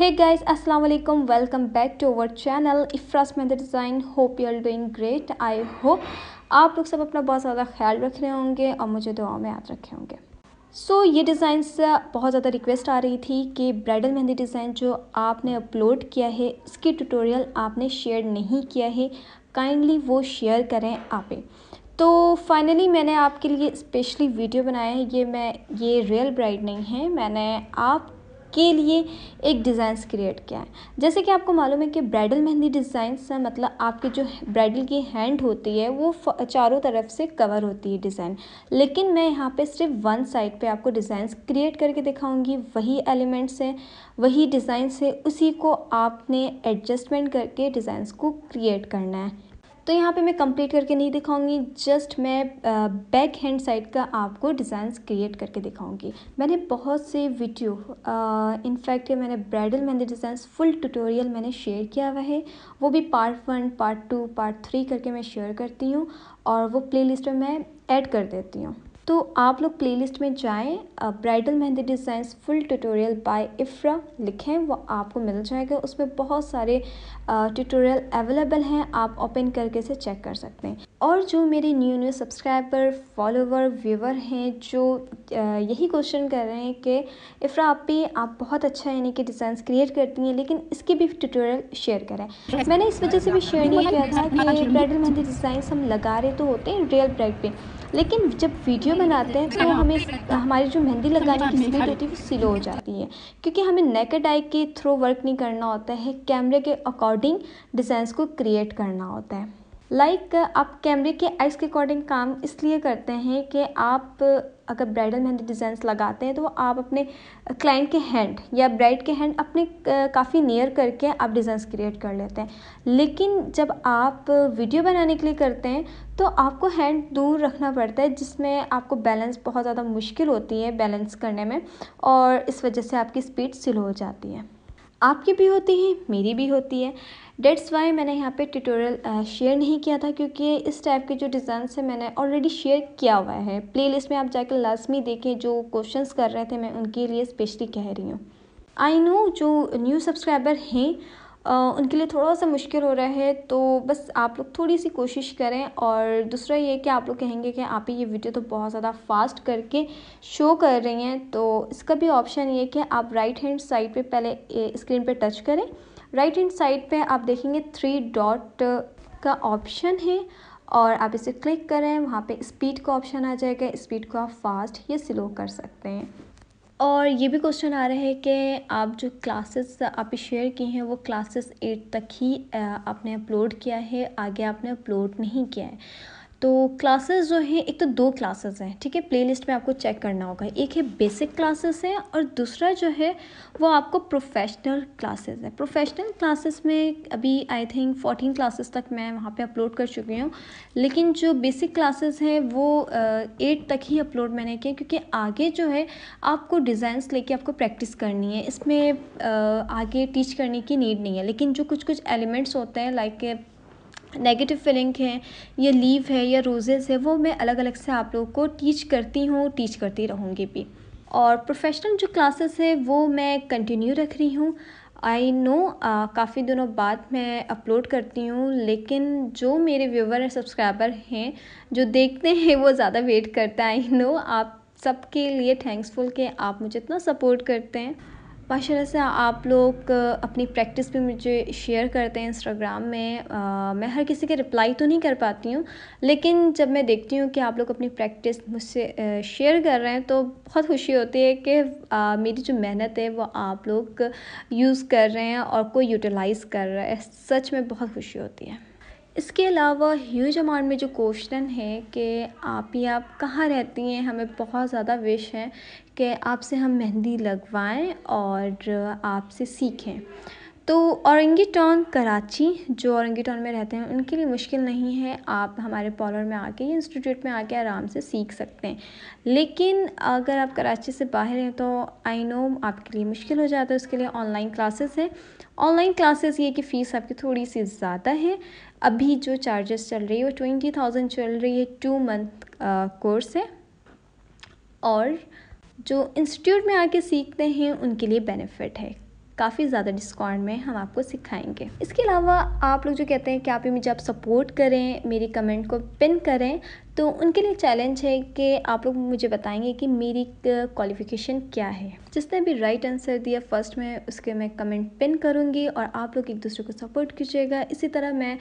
हे guys अस्सलाम वालेकुम welcome back to our channel Ifra's mehta design hope you are doing great I hope आप लोग सब अपना बहुत ज़्यादा ख्याल रख रहे होंगे और मुझे दुआ में याद रखे होंगे सो so, ये डिज़ाइंस बहुत ज़्यादा रिक्वेस्ट आ रही थी कि ब्राइडल मेहंदी डिज़ाइन जो आपने अपलोड किया है इसकी ट्यूटोरियल आपने शेयर नहीं किया है काइंडली वो शेयर करें आप तो फाइनली मैंने आपके लिए स्पेशली वीडियो बनाया है ये मैं ये रियल ब्राइड नहीं है मैंने आप के लिए एक डिज़ाइंस क्रिएट किया है जैसे कि आपको मालूम है कि ब्राइडल मेहंदी डिज़ाइंस मतलब आपके जो ब्राइडल की हैंड होती है वो चारों तरफ से कवर होती है डिज़ाइन लेकिन मैं यहाँ पे सिर्फ वन साइड पे आपको डिज़ाइंस क्रिएट करके दिखाऊंगी वही एलिमेंट्स हैं वही डिज़ाइंस है उसी को आपने एडजस्टमेंट करके डिज़ाइंस को क्रिएट करना है तो यहाँ पे मैं कंप्लीट करके नहीं दिखाऊंगी जस्ट मैं बैक हैंड साइड का आपको डिज़ाइंस क्रिएट करके दिखाऊंगी मैंने बहुत से वीडियो इनफैक्ट मैंने bridal mehndi designs full tutorial मैंने शेयर किया हुआ है वो भी part one part two part three करके मैं शेयर करती हूँ और वो प्ले में मैं ऐड कर देती हूँ तो आप लोग प्लेलिस्ट में जाएं bridal mehndi designs full tutorial by Ifra लिखें वो आपको मिल जाएगा उसमें बहुत सारे ट्यूटोरियल अवेलेबल हैं आप ओपन करके इसे चेक कर सकते हैं और जो मेरे new new subscriber follower viewer हैं जो यही क्वेश्चन कर रहे हैं कि इफ्रा आप पे आप बहुत अच्छा यानी कि डिज़ाइंस क्रिएट करती हैं लेकिन इसके भी ट्यूटोरियल शेयर करें मैंने इस वजह से भी शेयर नहीं किया था कि ब्राइडल मेहंदी डिज़ाइंस हम लगा रहे तो होते हैं रियल ब्राइड पर लेकिन जब वीडियो बनाते हैं तो हमें हमारी जो मेहंदी लगाने की स्पीड होती है वो स्लो हो जाती है क्योंकि हमें नेकेड आई के थ्रू वर्क नहीं करना होता है कैमरे के अकॉर्डिंग डिज़ाइंस को क्रिएट करना होता है लाइक आप कैमरे के आइज़ के अकॉर्डिंग काम इसलिए करते हैं कि आप अगर ब्राइडल मेहंदी डिज़ाइंस लगाते हैं तो आप अपने क्लाइंट के हैंड या ब्राइड के हैंड अपने काफ़ी नियर करके आप डिज़ाइंस क्रिएट कर लेते हैं लेकिन जब आप वीडियो बनाने के लिए करते हैं तो आपको हैंड दूर रखना पड़ता है जिसमें आपको बैलेंस बहुत ज़्यादा मुश्किल होती है बैलेंस करने में और इस वजह से आपकी स्पीड स्लो हो जाती है आपकी भी होती है मेरी भी होती है डेट्स वाई मैंने यहाँ पे ट्यूटोरियल शेयर नहीं किया था क्योंकि इस टाइप के जो डिज़ाइन है मैंने ऑलरेडी शेयर किया हुआ है प्लेलिस्ट में आप जाकर लाजमी देखें जो क्वेश्चंस कर रहे थे मैं उनके लिए स्पेशली कह रही हूँ आई नो जो न्यू सब्सक्राइबर हैं उनके लिए थोड़ा सा मुश्किल हो रहा है तो बस आप लोग थोड़ी सी कोशिश करें और दूसरा ये कि आप लोग कहेंगे कि आप ये वीडियो तो बहुत ज़्यादा फास्ट करके शो कर रही हैं तो इसका भी ऑप्शन ये कि आप राइट हैंड साइड पे पहले स्क्रीन पे टच करें राइट हैंड साइड पे आप देखेंगे थ्री डॉट का ऑप्शन है और आप इसे क्लिक करें वहाँ पर स्पीड का ऑप्शन आ जाएगा स्पीड को आप फास्ट या स्लो कर सकते हैं और ये भी क्वेश्चन आ रहा है कि आप जो क्लासेस आप शेयर की हैं वो क्लासेस एट तक ही आपने अपलोड किया है आगे आपने अपलोड नहीं किया है तो क्लासेस जो हैं एक तो दो क्लासेस हैं ठीक है प्ले लिस्ट में आपको चेक करना होगा एक है बेसिक क्लासेस हैं और दूसरा जो है वो आपको प्रोफेशनल क्लासेस है प्रोफेशनल क्लासेस में अभी आई थिंक फोर्टीन क्लासेस तक मैं वहाँ पे अपलोड कर चुकी हूँ लेकिन जो बेसिक क्लासेस हैं वो एट तक ही अपलोड मैंने किए क्योंकि आगे जो है आपको डिज़ाइंस लेके आपको प्रैक्टिस करनी है इसमें आगे टीच करने की नीड नहीं है लेकिन जो कुछ कुछ एलिमेंट्स होते हैं लाइक नेगेटिव फीलिंग है या लीव है या रोजेज़ है वो मैं अलग अलग से आप लोगों को टीच करती हूँ टीच करती रहूँगी भी और प्रोफेशनल जो क्लासेस है वो मैं कंटिन्यू रख रही हूँ आई नो काफ़ी दिनों बाद मैं अपलोड करती हूँ लेकिन जो मेरे व्यूवर सब्सक्राइबर हैं जो देखते हैं वो ज़्यादा वेट करता है आई नो आप सबके लिए थैंक्सफुल के आप मुझे इतना सपोर्ट करते हैं माशा से आप लोग अपनी प्रैक्टिस भी मुझे शेयर करते हैं इंस्टाग्राम में आ, मैं हर किसी के रिप्लाई तो नहीं कर पाती हूँ लेकिन जब मैं देखती हूँ कि आप लोग अपनी प्रैक्टिस मुझसे शेयर कर रहे हैं तो बहुत खुशी होती है कि आ, मेरी जो मेहनत है वो आप लोग यूज़ कर रहे हैं और कोई यूटिलाइज़ कर रहा है सच में बहुत खुशी होती है इसके अलावा ह्यूज अमाउंट में जो क्वेश्चन है कि आप ही आप कहाँ रहती हैं हमें बहुत ज़्यादा विश है कि आपसे हम मेहंदी लगवाएं और आपसे सीखें तो औरंगी टाउन कराची जो औरंगी टाउन में रहते हैं उनके लिए मुश्किल नहीं है आप हमारे पॉलर में आके या इंस्टीट्यूट में आके आराम से सीख सकते हैं लेकिन अगर आप कराची से बाहर हैं तो आई नो आपके लिए मुश्किल हो जाता है उसके लिए ऑनलाइन क्लासेस हैं ऑनलाइन क्लासेस ये कि फ़ीस आपकी थोड़ी सी ज़्यादा है अभी जो चार्जेस चल रही है वो ट्वेंटी थाउजेंड चल रही है टू मंथ कोर्स है और जो इंस्टीट्यूट में आके सीखते हैं उनके लिए बेनिफिट है काफ़ी ज़्यादा डिस्काउंट में हम आपको सिखाएंगे इसके अलावा आप लोग जो कहते हैं कि आप मुझे आप सपोर्ट करें मेरी कमेंट को पिन करें तो उनके लिए चैलेंज है कि आप लोग मुझे बताएंगे कि मेरी क्वालिफ़िकेशन क्या है जिसने भी राइट आंसर दिया फर्स्ट में उसके मैं कमेंट पिन करूँगी और आप लोग एक दूसरे को सपोर्ट कीजिएगा इसी तरह मैं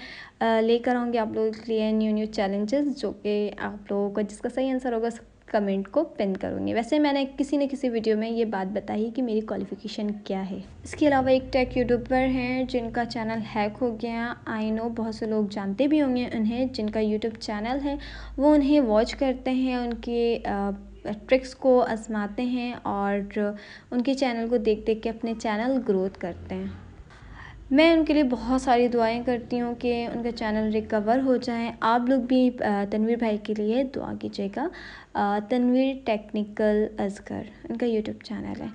लेकर आऊँगी आप लोगों के लिए न्यू न्यू चैलेंजेस जो कि आप लोगों का जिसका सही आंसर होगा कमेंट को पिन करूँगी वैसे मैंने किसी न किसी वीडियो में ये बात बताई कि मेरी क्वालिफ़िकेशन क्या है इसके अलावा एक टेक यूट्यूबर हैं जिनका चैनल हैक हो गया आई नो बहुत से लोग जानते भी होंगे उन्हें जिनका यूट्यूब चैनल है वो उन्हें वॉच करते हैं उनके आ, ट्रिक्स को आजमाते हैं और उनके चैनल को देख देख के अपने चैनल ग्रोथ करते हैं मैं उनके लिए बहुत सारी दुआएँ करती हूँ कि उनका चैनल रिकवर हो जाए आप लोग भी तनवीर भाई के लिए दुआ कीजिएगा तनवीर टेक्निकल असगर उनका यूट्यूब चैनल है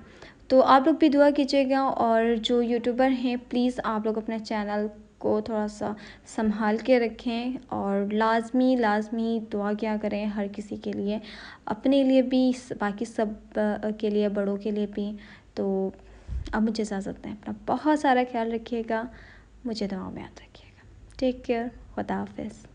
तो आप लोग भी दुआ कीजिएगा और जो यूट्यूबर हैं प्लीज़ आप लोग अपना चैनल को थोड़ा सा संभाल के रखें और लाजमी लाजमी दुआ क्या करें हर किसी के लिए अपने लिए भी बाकी सब के लिए बड़ों के लिए भी तो अब मुझे इजाज़त दें अपना बहुत सारा ख्याल रखिएगा मुझे दुआओं में याद रखिएगा टेक केयर खुदा हाफिज़